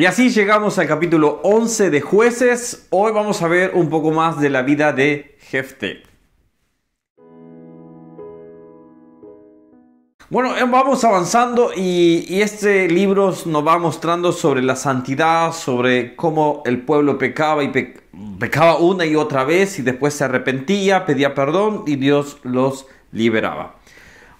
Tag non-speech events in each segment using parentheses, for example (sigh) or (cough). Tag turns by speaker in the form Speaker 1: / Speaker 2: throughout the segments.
Speaker 1: Y así llegamos al capítulo 11 de jueces. Hoy vamos a ver un poco más de la vida de Jefte. Bueno, eh, vamos avanzando y, este libro nos va mostrando sobre la santidad, sobre cómo el pueblo pecaba y pecaba una y otra vez y después se arrepentía, pedía perdón y Dios los liberaba.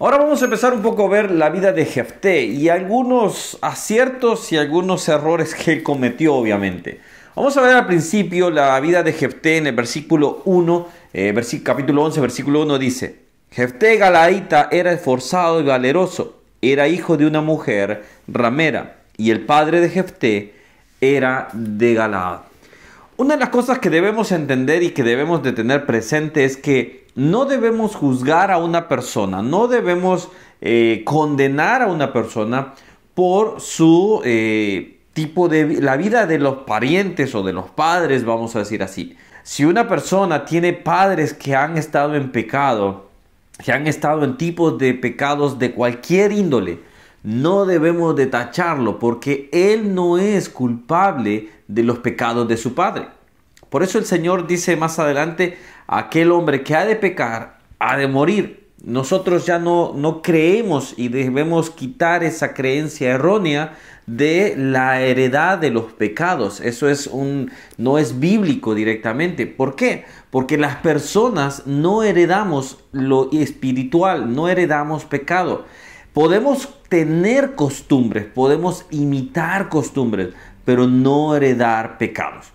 Speaker 1: Ahora vamos a empezar un poco a ver la vida de Jefté y algunos aciertos y algunos errores que él cometió, obviamente. Vamos a ver al principio la vida de Jefté en el versículo 1, eh, capítulo 11, versículo 1 dice, Jefté Galaíta era esforzado y valeroso, era hijo de una mujer ramera, y el padre de Jefté era de Galaad. Una de las cosas que debemos entender y que debemos de tener presente es que no debemos juzgar a una persona, no debemos eh, condenar a una persona por su eh, tipo de la vida de los parientes o de los padres, vamos a decir así. Si una persona tiene padres que han estado en pecado, que han estado en tipos de pecados de cualquier índole, no debemos detacharlo porque Él no es culpable de los pecados de su Padre. Por eso el Señor dice más adelante, aquel hombre que ha de pecar, ha de morir. Nosotros ya no, no creemos y debemos quitar esa creencia errónea de la heredad de los pecados. Eso es un no es bíblico directamente. ¿Por qué? Porque las personas no heredamos lo espiritual, no heredamos pecado Podemos tener costumbres, podemos imitar costumbres, pero no heredar pecados.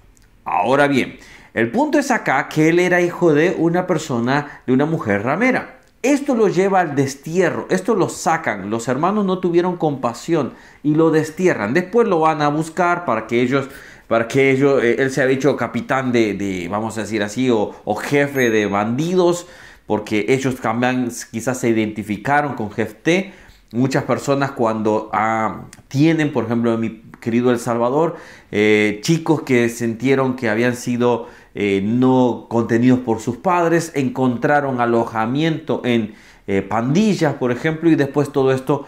Speaker 1: Ahora bien, el punto es acá que él era hijo de una persona, de una mujer ramera. Esto lo lleva al destierro, esto lo sacan, los hermanos no tuvieron compasión y lo destierran. Después lo van a buscar para que ellos, para que ellos, eh, él se ha dicho capitán de, vamos a decir así, o, jefe de bandidos, porque ellos cambian, quizás se identificaron con T. Muchas personas cuando ah, tienen, por ejemplo, en mi querido El Salvador, eh, chicos que sintieron que habían sido eh, no contenidos por sus padres, encontraron alojamiento en eh, pandillas, por ejemplo, y después todo esto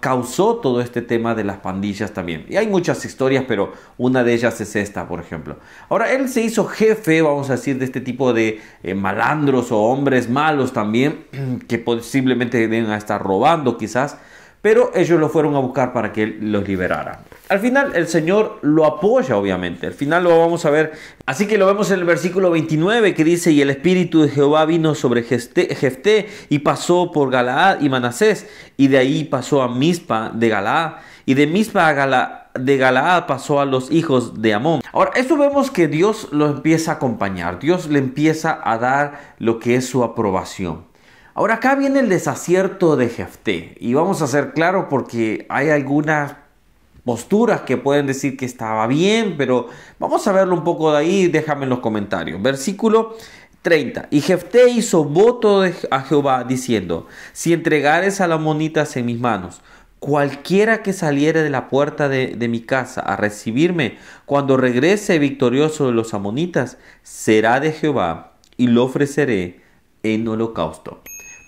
Speaker 1: causó todo este tema de las pandillas también. Y hay muchas historias, pero una de ellas es esta, por ejemplo. Ahora, él se hizo jefe, vamos a decir, de este tipo de eh, malandros o hombres malos también, (clears throat) que posiblemente a estar robando quizás, pero ellos lo fueron a buscar para que él los liberara. Al final el Señor lo apoya, obviamente. Al final lo vamos a ver. Así que lo vemos en el versículo 29 que dice, y el Espíritu de Jehová vino sobre Jefté y pasó por Galaad y Manasés, y de ahí pasó a Mispa de Galaad, y de Mispa a de Galaad pasó a los hijos de Amón. Ahora, eso vemos que Dios lo empieza a acompañar, Dios le empieza a dar lo que es su aprobación. Ahora acá viene el desacierto de Jefté y vamos a ser claro porque hay algunas posturas que pueden decir que estaba bien, pero vamos a verlo un poco de ahí, déjame en los comentarios. Versículo 30. Y Jefté hizo voto a Jehová diciendo, si entregares a los monitas en mis manos, cualquiera que saliere de la puerta de, mi casa a recibirme, cuando regrese victorioso de los amonitas, será de Jehová y lo ofreceré en holocausto.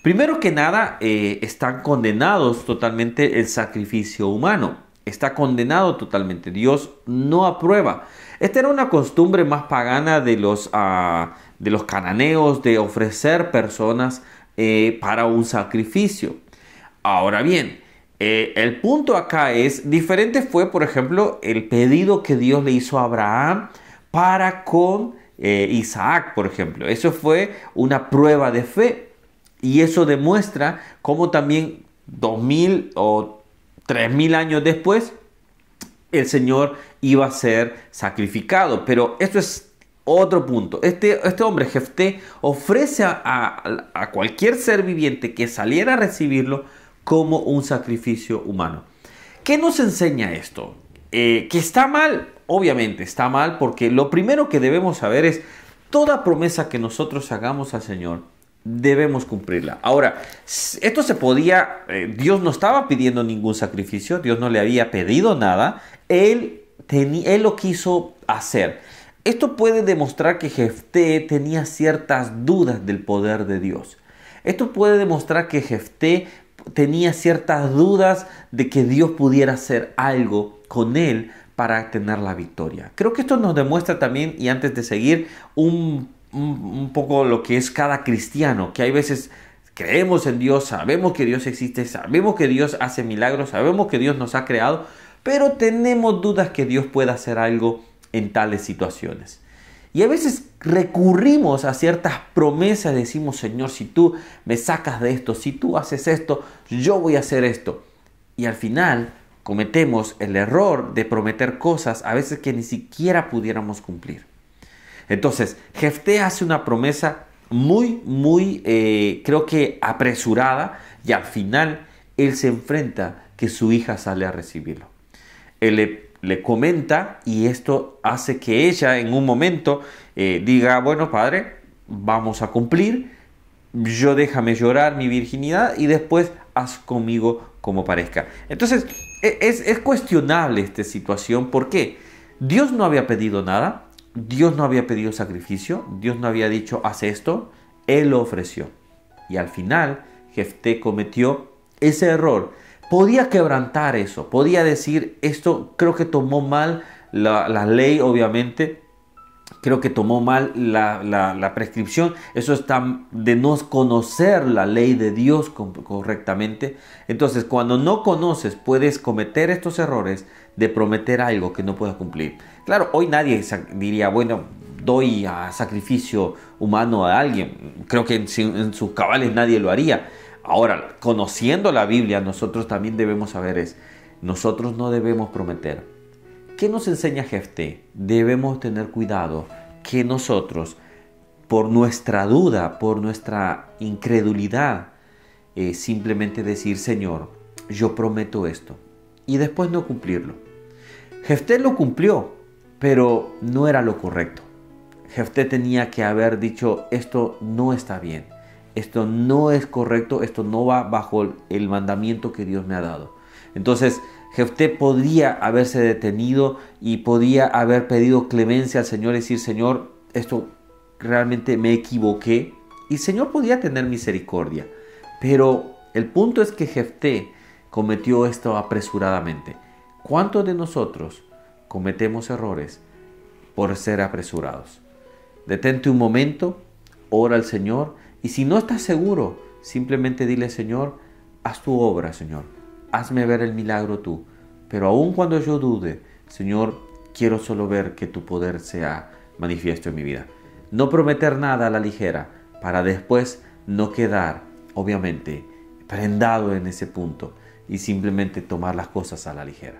Speaker 1: Primero que nada, eh, están condenados totalmente el sacrificio humano está condenado totalmente. Dios no aprueba. Esta era una costumbre más pagana de los, ah, de los cananeos de ofrecer personas eh, para un sacrificio. Ahora bien, eh, el punto acá es, diferente fue, por ejemplo, el pedido que Dios le hizo a Abraham para con eh, Isaac, por ejemplo. Eso fue una prueba de fe. Y eso demuestra cómo también 2000 o 3.000 años después, el Señor iba a ser sacrificado. Pero esto es otro punto. Este, este hombre, Jefté, ofrece a, cualquier ser viviente que saliera a recibirlo como un sacrificio humano. ¿Qué nos enseña esto? Eh, que está mal, obviamente está mal, porque lo primero que debemos saber es toda promesa que nosotros hagamos al Señor debemos cumplirla. Ahora, esto se podía, eh, Dios no estaba pidiendo ningún sacrificio, Dios no le había pedido nada, Él, él lo quiso hacer. Esto puede demostrar que Jefté tenía ciertas dudas del poder de Dios. Esto puede demostrar que Jefté tenía ciertas dudas de que Dios pudiera hacer algo con él para tener la victoria. Creo que esto nos demuestra también, y antes de seguir, un un, poco lo que es cada cristiano, que hay veces creemos en Dios, sabemos que Dios existe, sabemos que Dios hace milagros, sabemos que Dios nos ha creado, pero tenemos dudas que Dios pueda hacer algo en tales situaciones. Y a veces recurrimos a ciertas promesas, decimos, Señor, si tú me sacas de esto, si tú haces esto, yo voy a hacer esto. Y al final cometemos el error de prometer cosas a veces que ni siquiera pudiéramos cumplir. Entonces, Jefté hace una promesa muy, muy, eh, creo que apresurada y al final él se enfrenta que su hija sale a recibirlo. Él le, comenta y esto hace que ella en un momento eh, diga, bueno padre, vamos a cumplir, yo déjame llorar mi virginidad y después haz conmigo como parezca. Entonces, e, es, cuestionable esta situación. porque Dios no había pedido nada, Dios no había pedido sacrificio, Dios no había dicho, haz esto, Él lo ofreció. Y al final, Jefté cometió ese error. Podía quebrantar eso, podía decir, esto creo que tomó mal la, la ley, obviamente, creo que tomó mal la, prescripción. Eso está de no conocer la ley de Dios correctamente. Entonces, cuando no conoces, puedes cometer estos errores de prometer algo que no puedes cumplir. Claro, hoy nadie diría, bueno, doy a sacrificio humano a alguien. Creo que en, en sus cabales nadie lo haría. Ahora, conociendo la Biblia, nosotros también debemos saber es, nosotros no debemos prometer ¿Qué nos enseña Jefte? Debemos tener cuidado que nosotros, por nuestra duda, por nuestra incredulidad, eh, simplemente decir, Señor, yo prometo esto, y después no cumplirlo. Jefté lo cumplió, pero no era lo correcto. Jefté tenía que haber dicho, esto no está bien, esto no es correcto, esto no va bajo el mandamiento que Dios me ha dado. Entonces, Jefté podría haberse detenido y podía haber pedido clemencia al Señor, decir, Señor, esto realmente me equivoqué. Y el Señor podía tener misericordia. Pero el punto es que Jefté cometió esto apresuradamente. ¿Cuántos de nosotros cometemos errores por ser apresurados? Detente un momento, ora al Señor y si no estás seguro, simplemente dile, Señor, haz tu obra, Señor hazme ver el milagro tú. Pero aun cuando yo dude, Señor, quiero solo ver que tu poder sea manifiesto en mi vida. No prometer nada a la ligera para después no quedar, obviamente, prendado en ese punto y simplemente tomar las cosas a la ligera.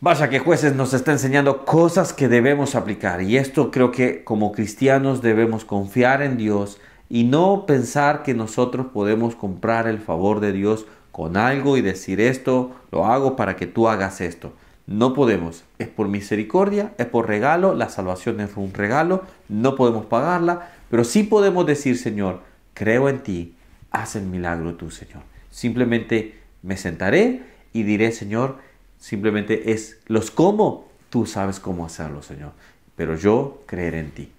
Speaker 1: Vaya que jueces nos está enseñando cosas que debemos aplicar y esto creo que como cristianos debemos confiar en Dios, y no pensar que nosotros podemos comprar el favor de Dios con algo y decir esto, lo hago para que tú hagas esto. No podemos. Es por misericordia, es por regalo, la salvación es un regalo, no podemos pagarla, pero sí podemos decir, Señor, creo en ti, haz el milagro tú, Señor. Simplemente me sentaré y diré, Señor, simplemente es los cómo, tú sabes cómo hacerlo, Señor, pero yo creeré en ti.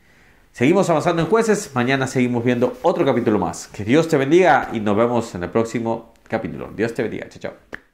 Speaker 1: Seguimos avanzando en jueces, mañana seguimos viendo otro capítulo más. Que Dios te bendiga y nos vemos en el próximo capítulo. Dios te bendiga, chao, chao.